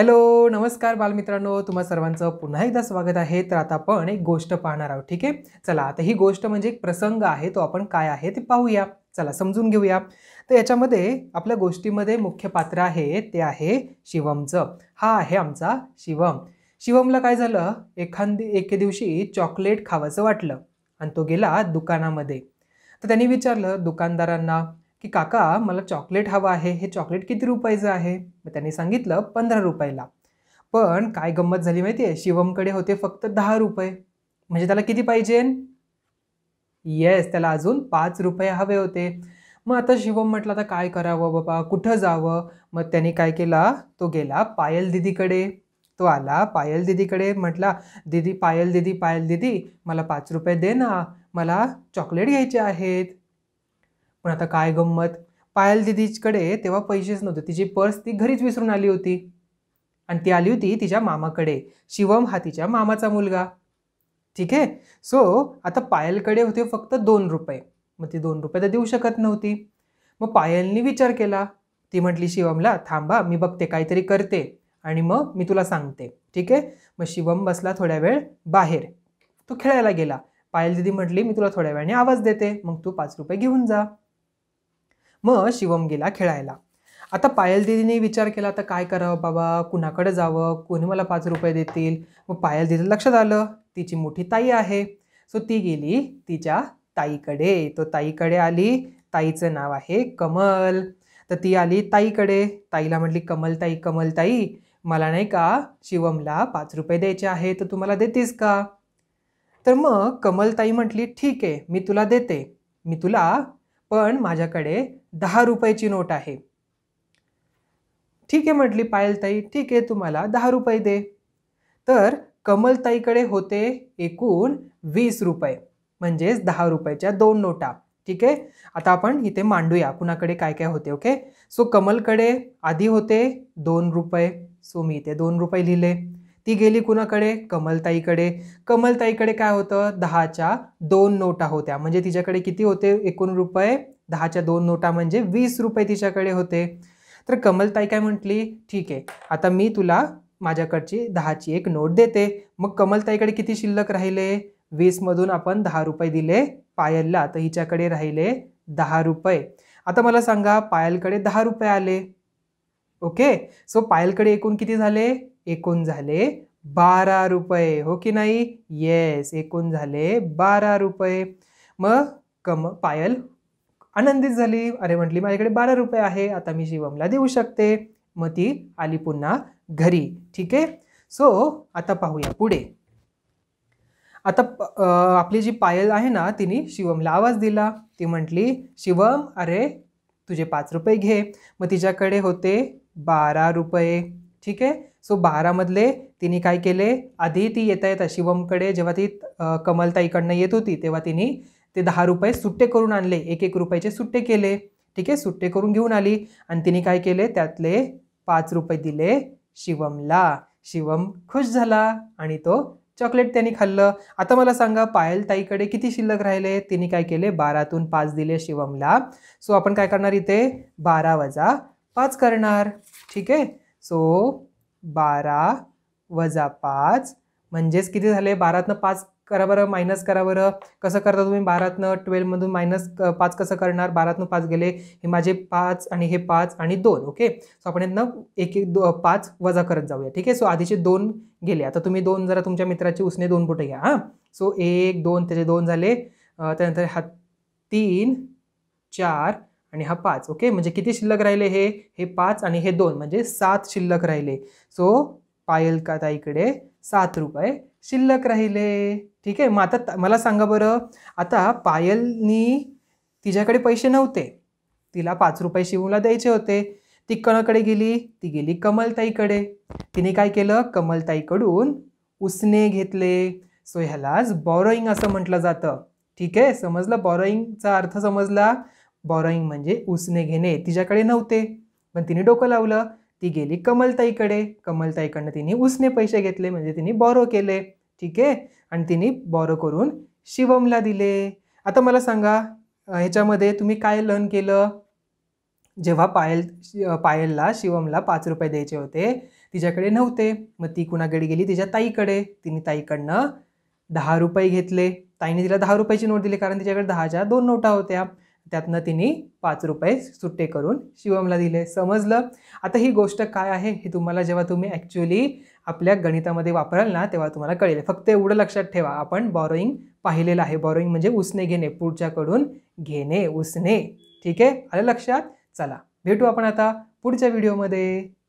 hello नमस्कार बालमित्रांनो तुम्हा सर्वांचं पुन्हा एकदा स्वागत आहे तर आता आपण एक गोष्ट पाहणार आहोत ठीक आहे चला आता ही गोष्ट म्हणजे एक प्रसंग आहे तो आपण काय आहे ते पाहूया चला समजून घेऊया तर याच्यामध्ये आपल्या गोष्टीमध्ये मुख्य पात्र आहे ते आहे शिवमचं हा आहे आमचा शिवम शिवमला काय झालं एखादी एके दिवशी चॉकलेट खावंसं वाटलं आणि तो गेला दुकानामध्ये तर त्यांनी विचारलं दुकानदारांना की काका मला चॉकलेट हवं आहे हे चॉकलेट किती रुपयाचं आहे मग त्यांनी सांगितलं पंधरा रुपयाला पण काय गंमत झाली माहिती आहे शिवमकडे होते फक्त दहा रुपये म्हणजे त्याला किती पाहिजे येस त्याला अजून पाच रुपये हवे होते मग आता शिवम म्हटलं आता काय करावं बाबा कुठं जावं मग त्यांनी काय केला तो गेला पायल दिदीकडे तो आला पायल दिदीकडे म्हटला दिदी पायल दिदी पायल दिदी मला पाच रुपये दे ना मला चॉकलेट घ्यायचे आहेत पण आता काय गंमत पायल दिदीकडे तेव्हा पैसेच नव्हते तिची पर्स ती घरीच विसरून आली होती आणि ती आली होती तिच्या मामाकडे शिवम हा तिच्या मामाचा मुलगा ठीक आहे सो आता पायलकडे होते फक्त दोन रुपये मग ती दोन रुपये तर देऊ शकत नव्हती मग पायलनी विचार केला ती म्हटली शिवमला थांबा मी बघते काहीतरी करते आणि मग मी तुला सांगते ठीक आहे मग शिवम बसला थोड्या वेळ बाहेर तो खेळायला गेला पायल दिदी म्हटली मी तुला थोड्या वेळाने आवाज देते मग तू पाच रुपये घेऊन जा मग शिवम गेला खेळायला आता पायल दिदीने विचार केला तर काय करावं बाबा कुणाकडे जावं कोणी मला पाच रुपये देतील मग पायल दिदीला लक्षात आलं तिची मोठी ताई आहे सो ती गेली तिच्या ताईकडे तो ताईकडे आली ताईचं नाव आहे कमल तर ती आली ताईकडे ताईला म्हटली कमलताई कमलताई मला नाही का शिवमला पाच रुपये द्यायचे आहे तर तुम्हाला देतेस का तर मग कमलताई म्हटली ठीक आहे मी तुला देते मी तुला पण माझ्याकडे दहा रुपयाची नोट आहे ठीक आहे म्हटली पायलताई ठीक आहे तुम्हाला दहा रुपये दे तर कमलताईकडे होते एकूण वीस रुपये म्हणजेच दहा रुपयाच्या दोन नोटा ठीक आहे आता आपण इथे मांडूया कुणाकडे काय काय होते ओके सो कमलकडे आधी होते दोन रुपये सो मी इथे दोन रुपये लिहिले ती गेली कुणाकडे कमलताईकडे कमलताईकडे काय होतं दहाच्या दोन नोटा होत्या म्हणजे तिच्याकडे किती होते एकूण रुपये दहाच्या दोन नोटा म्हणजे वीस रुपये तिच्याकडे होते तर कमलताई काय म्हटली ठीक आहे आता मी तुला माझ्याकडची दहाची एक नोट देते मग कमलताईकडे किती शिल्लक राहिले वीसमधून आपण दहा रुपये दिले पायलला तर हिच्याकडे राहिले दहा रुपये आता मला सांगा पायलकडे दहा रुपये आले ओके सो पायलकडे एकूण किती झाले एकूण झाले बारा रुपये हो की नाही येस एकूण झाले बारा रुपये मग कम पायल आनंदित झाली अरे म्हटली माझ्याकडे बारा रुपये आहे आता मी शिवमला देऊ शकते मग ती आली पुन्हा घरी ठीक आहे सो आता पाहूया पुढे आता आपली जी पायल आहे ना तिने शिवमला आवाज दिला ती म्हटली शिवम अरे तुझे पाच रुपये घे मग तिच्याकडे होते बारा रुपये ठीक आहे सो बारामधले तिने काय केले आधी ती येता येता शिवमकडे जेव्हा ती कमलताईकडनं येत होती तेव्हा तिने ते दहा रुपये सुट्टे करून आणले एक एक रुपयाचे सुट्टे केले ठीक आहे सुट्टे करून घेऊन आली आणि तिने काय केले त्यातले पाच रुपये दिले शिवमला शिवम खुश झाला आणि तो चॉकलेट त्यांनी खाल्लं आता मला सांगा पायल ताईकडे किती शिल्लक राहिले तिने काय केले बारातून पाच दिले शिवमला सो आपण काय करणार इथे बारा वजा पाच करणार ठीक आहे सो बारा वजा पाच म्हणजेच किती झाले बारातनं पाच करा बरं मायनस करा बरं कसं करता तुम्ही बारातनं ट्वेल्वमधून मायनस पाच कसं करणार बारातनं पाच गेले हे माझे पाच आणि हे पाच आणि दोन ओके सो आपण यांना एक एक दो पाच वजा करत जाऊया ठीक आहे सो आधीचे दोन गेले आता तुम्ही दोन जरा तुमच्या मित्राची उसने दोन बोटं घ्या हां सो एक दोन त्याचे दोन झाले त्यानंतर हा तीन चार आणि हा पाच ओके म्हणजे किती शिल्लक राहिले हे हे पाच आणि हे दोन म्हणजे सात शिल्लक राहिले सो पायल का ताईकडे सात रुपये शिल्लक राहिले ठीक आहे मग आता मला सांगा बरं आता पायलनी तिच्याकडे पैसे नव्हते तिला पाच रुपये शिवला द्यायचे होते ती कणाकडे गेली ती गेली कमलताईकडे तिने काय केलं कमलताईकडून उसने घेतले सो ह्यालाच बॉरोईंग असं म्हटलं जातं ठीक आहे समजलं बॉरोईंगचा अर्थ समजला बॉरोईंग म्हणजे उसने घेणे तिच्याकडे नव्हते पण तिने डोकं लावलं ती गेली कमलताईकडे कमलताईकडनं तिने उसने पैसे घेतले म्हणजे तिने बॉरो केले ठीक आहे आणि तिने बॉरो करून शिवमला दिले आता मला सांगा ह्याच्यामध्ये तुम्ही काय लर्न केलं जेव्हा पायल पायलला शिवमला पाच रुपये द्यायचे होते तिच्याकडे नव्हते मग ती कुणाकडे गेली तिच्या ताईकडे तिने ताईकडनं दहा रुपये घेतले ताईने तिला दहा रुपयाची नोट दिली कारण तिच्याकडे दहाच्या दोन नोटा होत्या त्यातनं तिने पाच रुपये सुट्टे करून शिवमला दिले समजलं आता ही गोष्ट काय आहे हे तुम्हाला जेव्हा तुम्ही ॲक्च्युली आपल्या गणितामध्ये वापराल ना तेव्हा तुम्हाला कळेल फक्त एवढं लक्षात ठेवा आपण बॉरोईंग पाहिलेलं आहे बॉरोईंग म्हणजे उसने घेणे पुढच्याकडून घेणे उसने ठीक आहे आलं लक्षात चला भेटू आपण आता पुढच्या व्हिडिओमध्ये